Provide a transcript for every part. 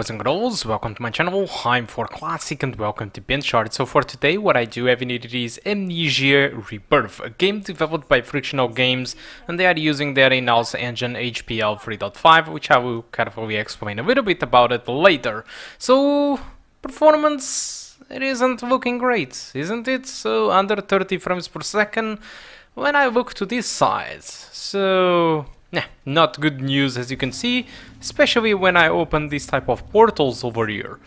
boys and girls, welcome to my channel, I'm for Classic and welcome to Benchard. So for today what I do have in it is Amnesia Rebirth, a game developed by Frictional Games and they are using their in-house engine HPL 3.5 which I will carefully explain a little bit about it later. So performance, it isn't looking great, isn't it? So under 30 frames per second when I look to this side. So Nah, not good news as you can see, especially when I open these type of portals over here.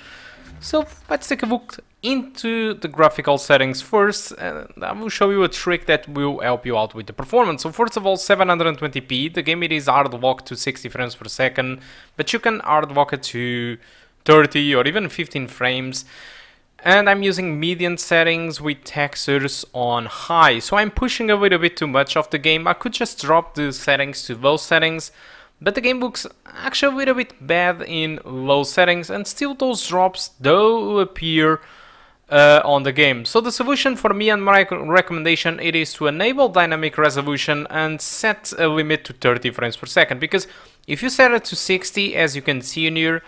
So let's take a look into the graphical settings first and I will show you a trick that will help you out with the performance. So first of all 720p, the game it is hard locked to 60 frames per second, but you can hard lock it to 30 or even 15 frames and I'm using median settings with textures on high. So I'm pushing a little bit too much of the game. I could just drop the settings to low settings, but the game looks actually a little bit bad in low settings and still those drops do appear uh, on the game. So the solution for me and my recommendation it is to enable dynamic resolution and set a limit to 30 frames per second because if you set it to 60 as you can see in here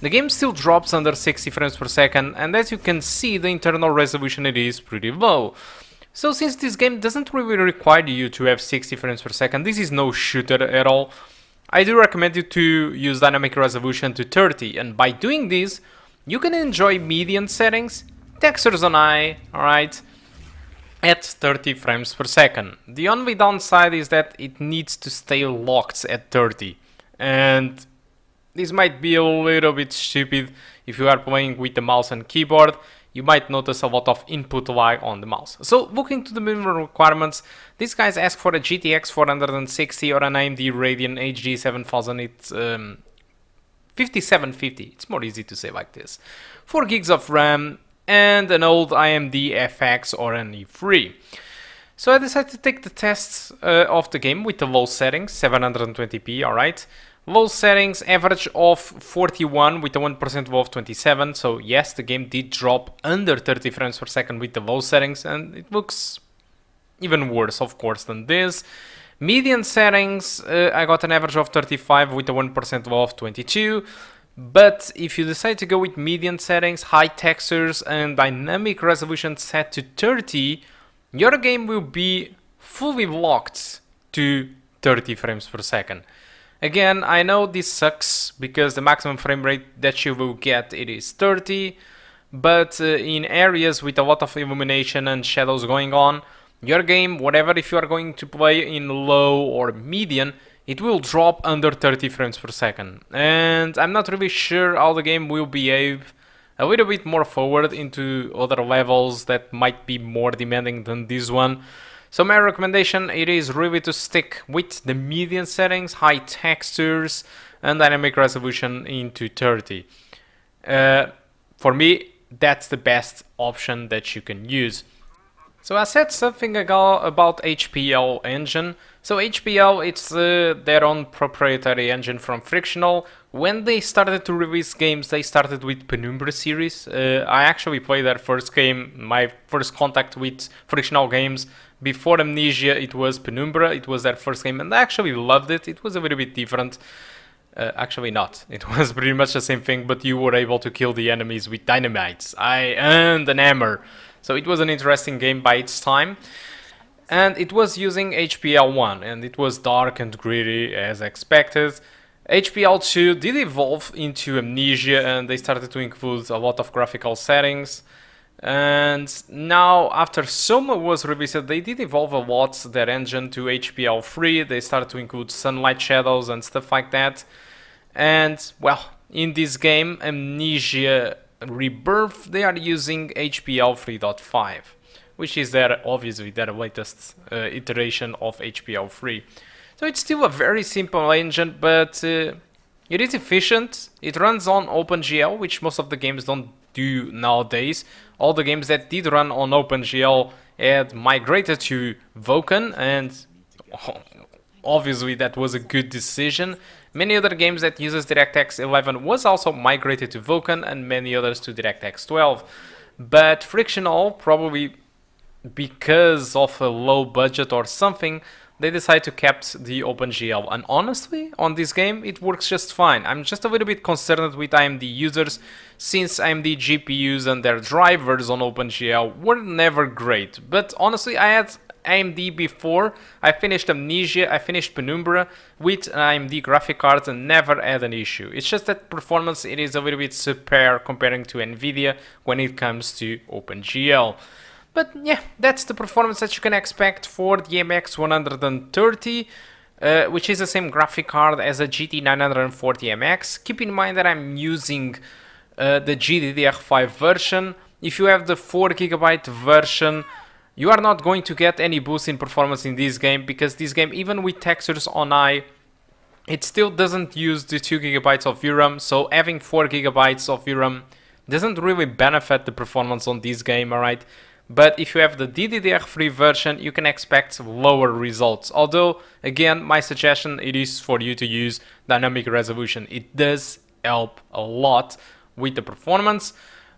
the game still drops under 60 frames per second, and as you can see, the internal resolution it is pretty low. So since this game doesn't really require you to have 60 frames per second, this is no shooter at all, I do recommend you to use dynamic resolution to 30, and by doing this, you can enjoy median settings, textures on eye, alright, at 30 frames per second. The only downside is that it needs to stay locked at 30, and this might be a little bit stupid if you are playing with the mouse and keyboard, you might notice a lot of input lag on the mouse. So looking to the minimum requirements, these guys ask for a GTX 460 or an AMD Radeon HD 7000, it's um, 5750, it's more easy to say like this. 4 gigs of RAM and an old AMD FX or an E3. So I decided to take the tests uh, of the game with the low settings, 720p, alright, Low settings, average of 41 with a 1% of 27. So yes, the game did drop under 30 frames per second with the low settings and it looks even worse, of course, than this. Median settings, uh, I got an average of 35 with a 1% of 22. But if you decide to go with median settings, high textures and dynamic resolution set to 30, your game will be fully locked to 30 frames per second. Again, I know this sucks because the maximum frame rate that you will get it is 30, but uh, in areas with a lot of illumination and shadows going on, your game, whatever if you are going to play in low or median, it will drop under 30 frames per second. And I'm not really sure how the game will behave a little bit more forward into other levels that might be more demanding than this one. So my recommendation, it is really to stick with the median settings, high textures and dynamic resolution into 30. Uh, for me, that's the best option that you can use. So I said something about HPL engine. So HPL, it's uh, their own proprietary engine from Frictional. When they started to release games, they started with Penumbra series. Uh, I actually played their first game, my first contact with Frictional games. Before Amnesia, it was Penumbra. It was their first game, and I actually loved it. It was a little bit different. Uh, actually not. It was pretty much the same thing, but you were able to kill the enemies with dynamites. I earned an hammer. So it was an interesting game by its time. And it was using HPL 1 and it was dark and gritty as expected. HPL 2 did evolve into Amnesia and they started to include a lot of graphical settings. And now, after Soma was released, they did evolve a lot their engine to HPL 3. They started to include sunlight shadows and stuff like that. And, well, in this game, Amnesia Rebirth, they are using HPL 3.5, which is their obviously their latest uh, iteration of HPL 3. So it's still a very simple engine, but uh, it is efficient. It runs on OpenGL, which most of the games don't do nowadays. All the games that did run on OpenGL had migrated to Vulkan, and oh, obviously that was a good decision Many other games that uses DirectX 11 was also migrated to Vulkan and many others to DirectX 12. But Frictional, probably because of a low budget or something, they decide to kept the OpenGL and honestly on this game it works just fine. I'm just a little bit concerned with AMD users since AMD GPUs and their drivers on OpenGL were never great but honestly I had AMD before. I finished Amnesia, I finished Penumbra with an AMD graphic cards and never had an issue. It's just that performance it is a little bit superior comparing to Nvidia when it comes to OpenGL. But yeah, that's the performance that you can expect for the MX 130. Uh, which is the same graphic card as a GT 940 MX. Keep in mind that I'm using uh, the GDDR5 version. If you have the 4GB version, you are not going to get any boost in performance in this game because this game, even with textures on eye, it still doesn't use the 2GB of VRAM, so having 4GB of VRAM doesn't really benefit the performance on this game, alright? But if you have the DDR3 version, you can expect lower results. Although, again, my suggestion it is for you to use dynamic resolution. It does help a lot with the performance.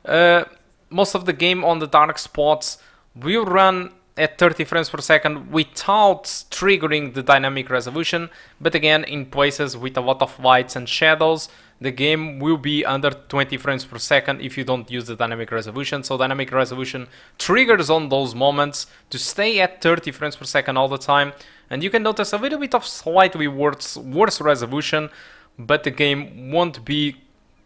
Uh, most of the game on the dark spots will run at 30 frames per second without triggering the dynamic resolution, but again, in places with a lot of lights and shadows, the game will be under 20 frames per second if you don't use the dynamic resolution. So dynamic resolution triggers on those moments to stay at 30 frames per second all the time. And you can notice a little bit of slightly worse, worse resolution, but the game won't be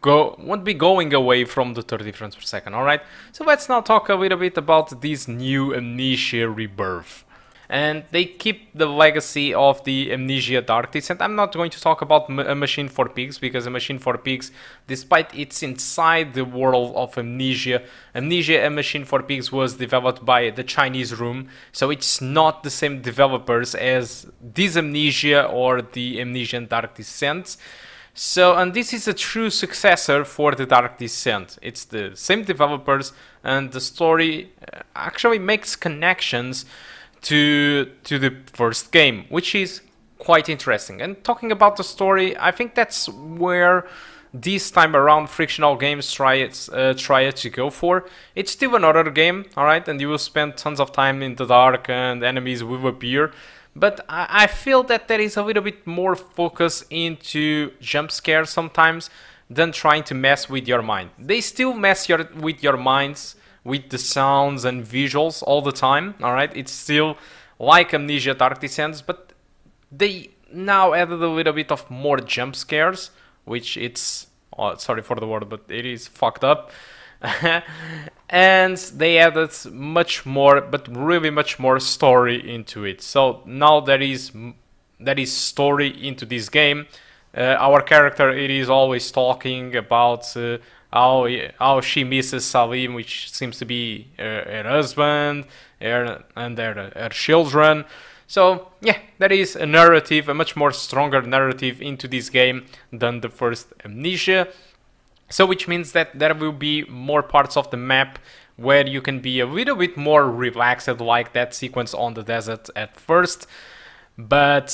go won't be going away from the 30 frames per second, alright? So let's now talk a little bit about this new Amnesia Rebirth. And they keep the legacy of the Amnesia Dark Descent. I'm not going to talk about A Machine for Pigs because A Machine for Pigs, despite it's inside the world of Amnesia, Amnesia A Machine for Pigs was developed by the Chinese Room, so it's not the same developers as this Amnesia or the Amnesia Dark Descent. So, and this is a true successor for the Dark Descent. It's the same developers, and the story uh, actually makes connections to to the first game, which is quite interesting. And talking about the story, I think that's where this time around frictional games try it uh, try it to go for it's still another game all right and you will spend tons of time in the dark and enemies will appear but I, I feel that there is a little bit more focus into jump scares sometimes than trying to mess with your mind. They still mess your, with your minds with the sounds and visuals all the time, alright? It's still like Amnesia Dark Descent, but they now added a little bit of more jump scares, which it's, oh, sorry for the word, but it is fucked up. and they added much more, but really much more story into it. So now there is there is story into this game. Uh, our character it is always talking about uh, how how she misses Salim, which seems to be uh, her husband her, and her, her children. So yeah, that is a narrative, a much more stronger narrative into this game than the first Amnesia. So which means that there will be more parts of the map where you can be a little bit more relaxed like that sequence on the desert at first. But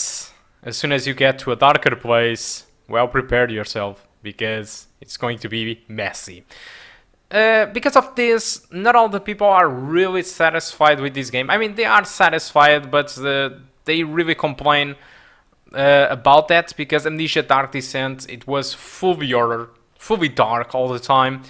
as soon as you get to a darker place, well prepare yourself because it's going to be messy. Uh, because of this, not all the people are really satisfied with this game. I mean, they are satisfied, but the, they really complain uh, about that because Amnesia Dark Descent, it was full of horror fully dark all the time.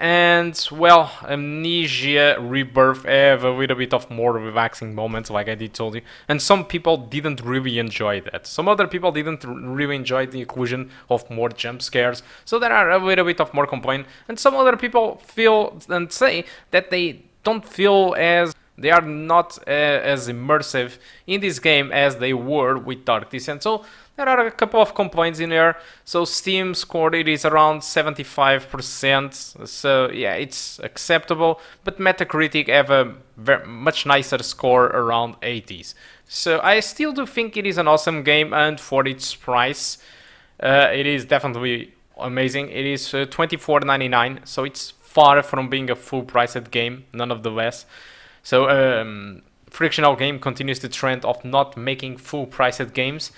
And, well, Amnesia, Rebirth have a little bit of more relaxing moments, like I did told you. And some people didn't really enjoy that. Some other people didn't really enjoy the inclusion of more jump scares. So there are a little bit of more complaint. And some other people feel and say that they don't feel as they are not uh, as immersive in this game as they were with Dark Descent. So there are a couple of complaints in there. So Steam score it is around 75%. So yeah, it's acceptable. But Metacritic have a very, much nicer score around 80s. So I still do think it is an awesome game and for its price, uh, it is definitely amazing. It is uh, 24.99, so it's far from being a full-priced game, none of the less. So um, Frictional Game continues the trend of not making full-priced games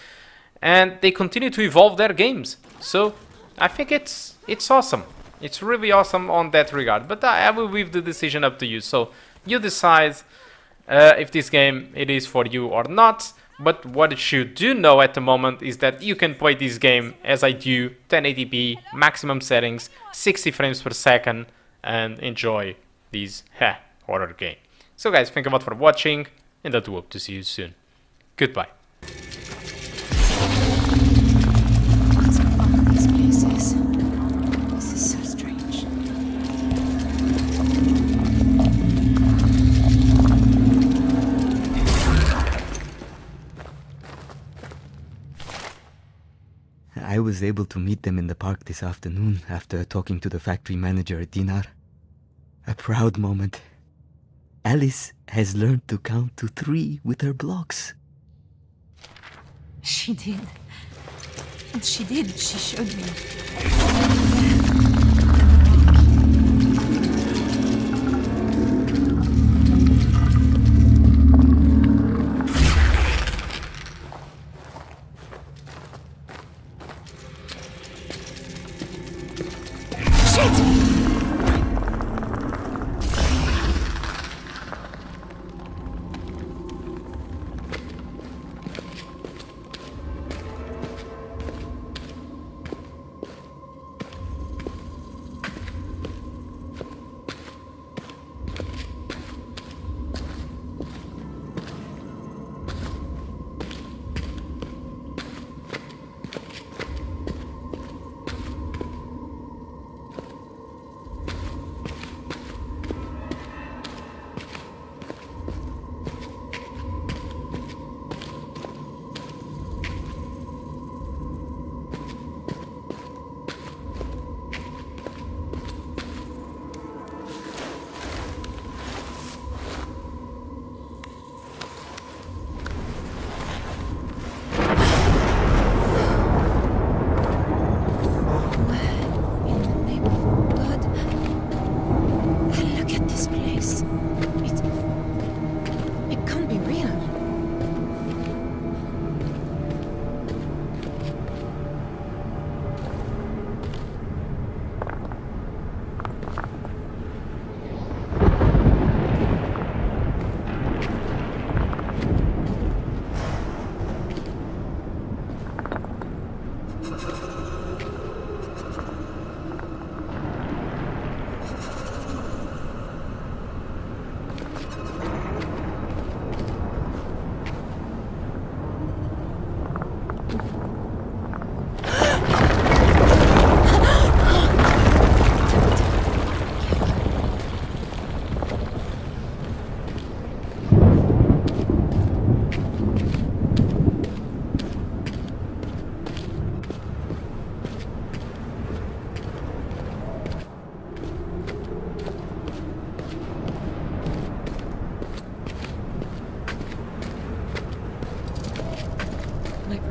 and they continue to evolve their games. So I think it's it's awesome. It's really awesome on that regard. But I, I will leave the decision up to you. So you decide uh, if this game it is for you or not. But what you do know at the moment is that you can play this game as I do, 1080p, maximum settings, 60 frames per second, and enjoy this horror game. So guys, thank you a lot for watching, and I do hope to see you soon. Goodbye. I was able to meet them in the park this afternoon after talking to the factory manager at Dinar. A proud moment. Alice has learned to count to three with her blocks. She did. she did. She showed me.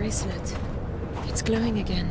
bracelet. It's glowing again.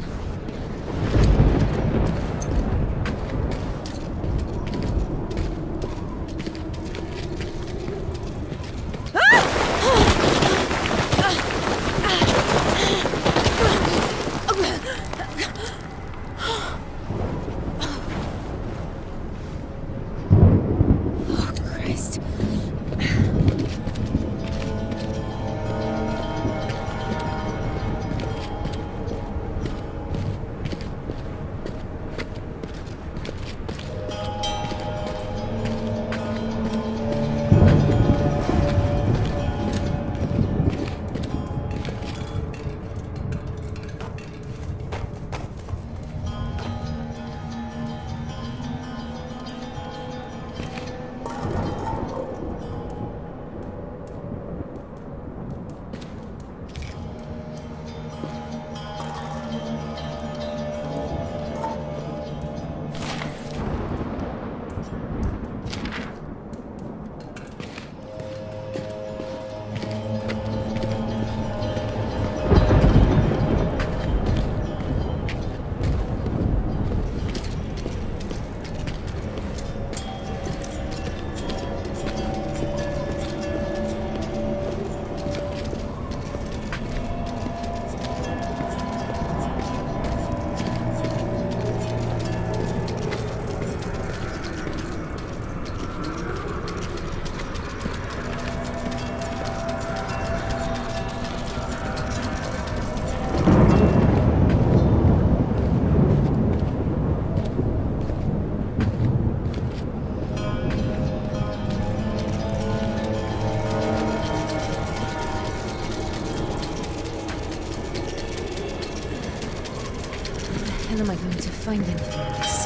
How am I going to find anything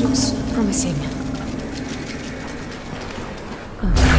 This looks promising. Oh.